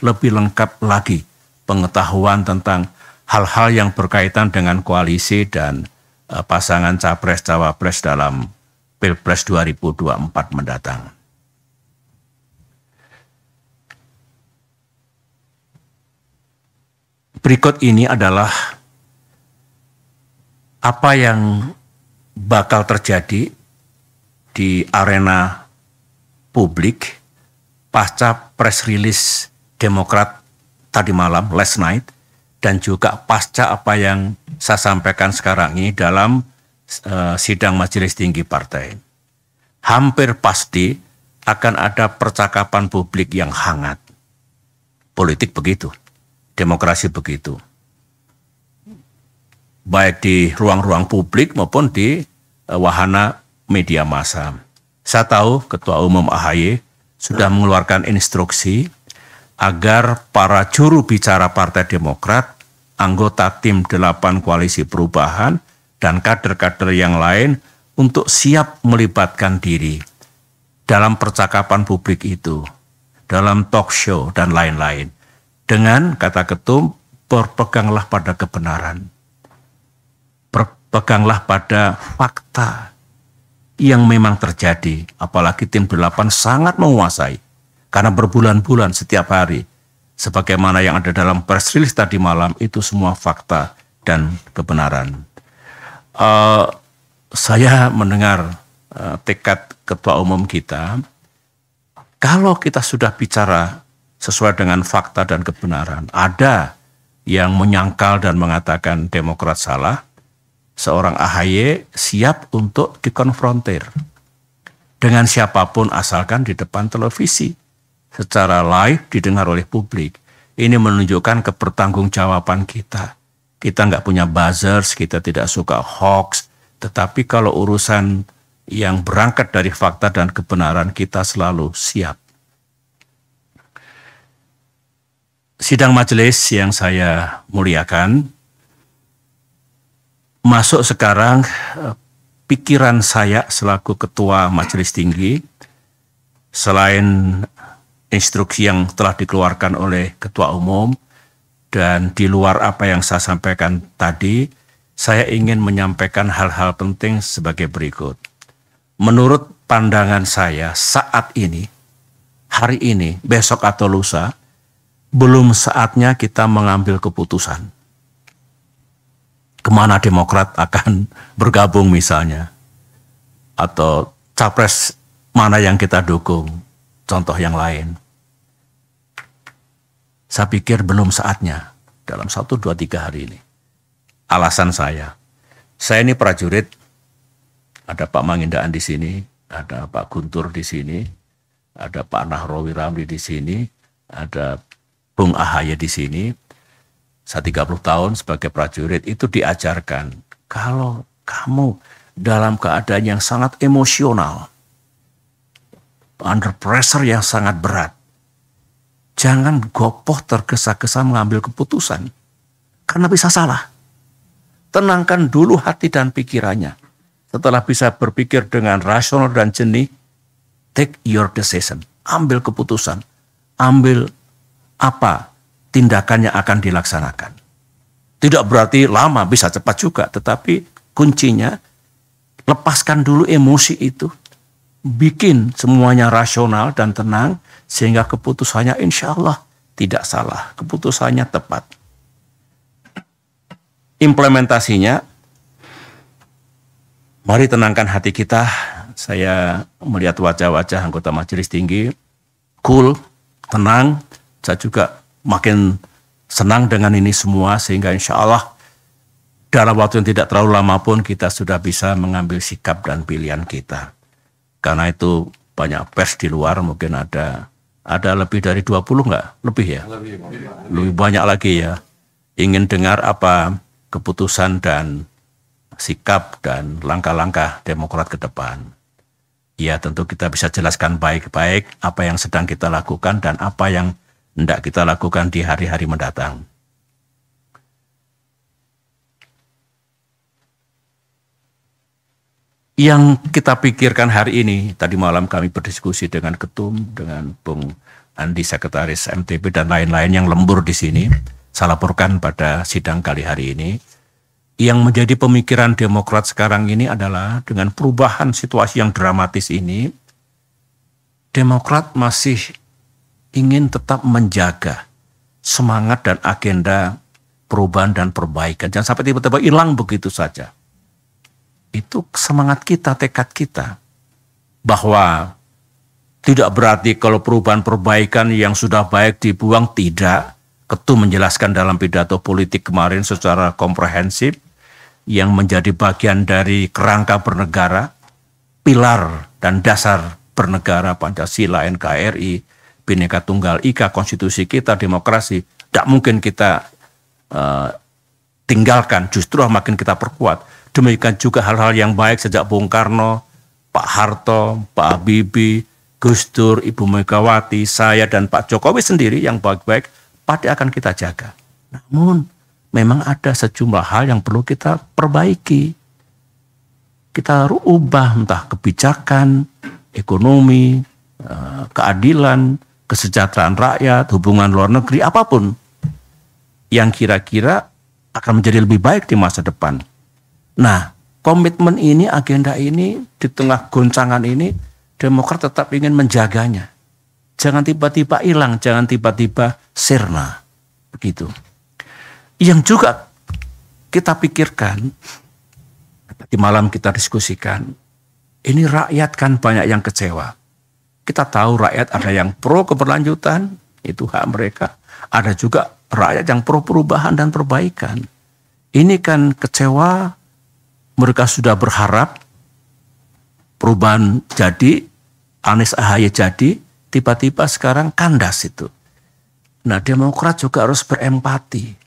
lebih lengkap lagi pengetahuan tentang hal-hal yang berkaitan dengan koalisi dan eh, pasangan capres-cawapres dalam Pilpres 2024 mendatang. Berikut ini adalah apa yang bakal terjadi di arena publik pasca press release Demokrat tadi malam, last night, dan juga pasca apa yang saya sampaikan sekarang ini dalam uh, sidang majelis tinggi partai. Hampir pasti akan ada percakapan publik yang hangat. Politik begitu, demokrasi begitu. Baik di ruang-ruang publik maupun di uh, wahana media massa. Saya tahu Ketua Umum AHY sudah mengeluarkan instruksi agar para juru bicara Partai Demokrat, anggota tim Delapan koalisi perubahan, dan kader-kader yang lain untuk siap melibatkan diri dalam percakapan publik itu, dalam talk show dan lain-lain. Dengan kata ketum, berpeganglah pada kebenaran. Berpeganglah pada fakta yang memang terjadi, apalagi tim delapan sangat menguasai karena berbulan-bulan setiap hari, sebagaimana yang ada dalam press release tadi malam, itu semua fakta dan kebenaran. Uh, saya mendengar uh, tekad ketua umum kita, kalau kita sudah bicara sesuai dengan fakta dan kebenaran, ada yang menyangkal dan mengatakan Demokrat salah, seorang AHY siap untuk dikonfrontir dengan siapapun asalkan di depan televisi secara live didengar oleh publik. Ini menunjukkan kepertanggungjawaban kita. Kita nggak punya buzzers, kita tidak suka hoax. Tetapi kalau urusan yang berangkat dari fakta dan kebenaran kita selalu siap. Sidang majelis yang saya muliakan, masuk sekarang eh, pikiran saya selaku ketua majelis tinggi, selain instruksi yang telah dikeluarkan oleh Ketua Umum dan di luar apa yang saya sampaikan tadi, saya ingin menyampaikan hal-hal penting sebagai berikut. Menurut pandangan saya saat ini, hari ini, besok atau lusa, belum saatnya kita mengambil keputusan. Kemana Demokrat akan bergabung misalnya, atau capres mana yang kita dukung, contoh yang lain. Saya pikir belum saatnya dalam satu dua tiga hari ini. Alasan saya, saya ini prajurit, ada Pak Mangindaan di sini, ada Pak Guntur di sini, ada Pak Nahrawi Ramli di sini, ada Bung Ahaya di sini. Saya 30 tahun sebagai prajurit itu diajarkan kalau kamu dalam keadaan yang sangat emosional, under pressure yang sangat berat. Jangan gopoh tergesa-gesa mengambil keputusan. Karena bisa salah. Tenangkan dulu hati dan pikirannya. Setelah bisa berpikir dengan rasional dan jernih, take your decision. Ambil keputusan. Ambil apa tindakannya akan dilaksanakan. Tidak berarti lama, bisa cepat juga. Tetapi kuncinya, lepaskan dulu emosi itu bikin semuanya rasional dan tenang sehingga keputusannya insya Allah tidak salah, keputusannya tepat. Implementasinya, mari tenangkan hati kita. Saya melihat wajah-wajah anggota majelis tinggi, cool, tenang. Saya juga makin senang dengan ini semua sehingga insya Allah dalam waktu yang tidak terlalu lama pun kita sudah bisa mengambil sikap dan pilihan kita. Karena itu banyak pers di luar mungkin ada ada lebih dari 20 nggak? Lebih ya? Lebih, lebih banyak lagi ya. Ingin dengar apa keputusan dan sikap dan langkah-langkah Demokrat ke depan. Ya tentu kita bisa jelaskan baik-baik apa yang sedang kita lakukan dan apa yang hendak kita lakukan di hari-hari mendatang. yang kita pikirkan hari ini, tadi malam kami berdiskusi dengan ketum, dengan Bung Andi Sekretaris MTB dan lain-lain yang lembur di sini, saya laporkan pada sidang kali hari ini, yang menjadi pemikiran Demokrat sekarang ini adalah dengan perubahan situasi yang dramatis ini, Demokrat masih ingin tetap menjaga semangat dan agenda perubahan dan perbaikan. Jangan sampai tiba-tiba hilang begitu saja itu semangat kita, tekad kita. Bahwa tidak berarti kalau perubahan perbaikan yang sudah baik dibuang, tidak. Ketum menjelaskan dalam pidato politik kemarin secara komprehensif yang menjadi bagian dari kerangka bernegara, pilar dan dasar bernegara Pancasila, NKRI, Bhinneka Tunggal Ika, konstitusi kita, demokrasi, tidak mungkin kita uh, tinggalkan, justru makin kita perkuat. Demikian juga hal-hal yang baik sejak Bung Karno, Pak Harto, Pak Habibie, Gus Dur, Ibu Megawati, saya dan Pak Jokowi sendiri yang baik-baik pasti akan kita jaga. Namun memang ada sejumlah hal yang perlu kita perbaiki. Kita ubah entah kebijakan, ekonomi, eh, keadilan, kesejahteraan rakyat, hubungan luar negeri, apapun yang kira-kira akan menjadi lebih baik di masa depan. Nah, komitmen ini, agenda ini, di tengah goncangan ini, Demokrat tetap ingin menjaganya. Jangan tiba-tiba hilang, jangan tiba-tiba sirna. Begitu. Yang juga kita pikirkan, di malam kita diskusikan, ini rakyat kan banyak yang kecewa. Kita tahu rakyat ada yang pro keberlanjutan, itu hak mereka. Ada juga rakyat yang pro perubahan dan perbaikan. Ini kan kecewa mereka sudah berharap perubahan jadi, Anies Ahaye jadi, tiba-tiba sekarang kandas itu. Nah Demokrat juga harus berempati.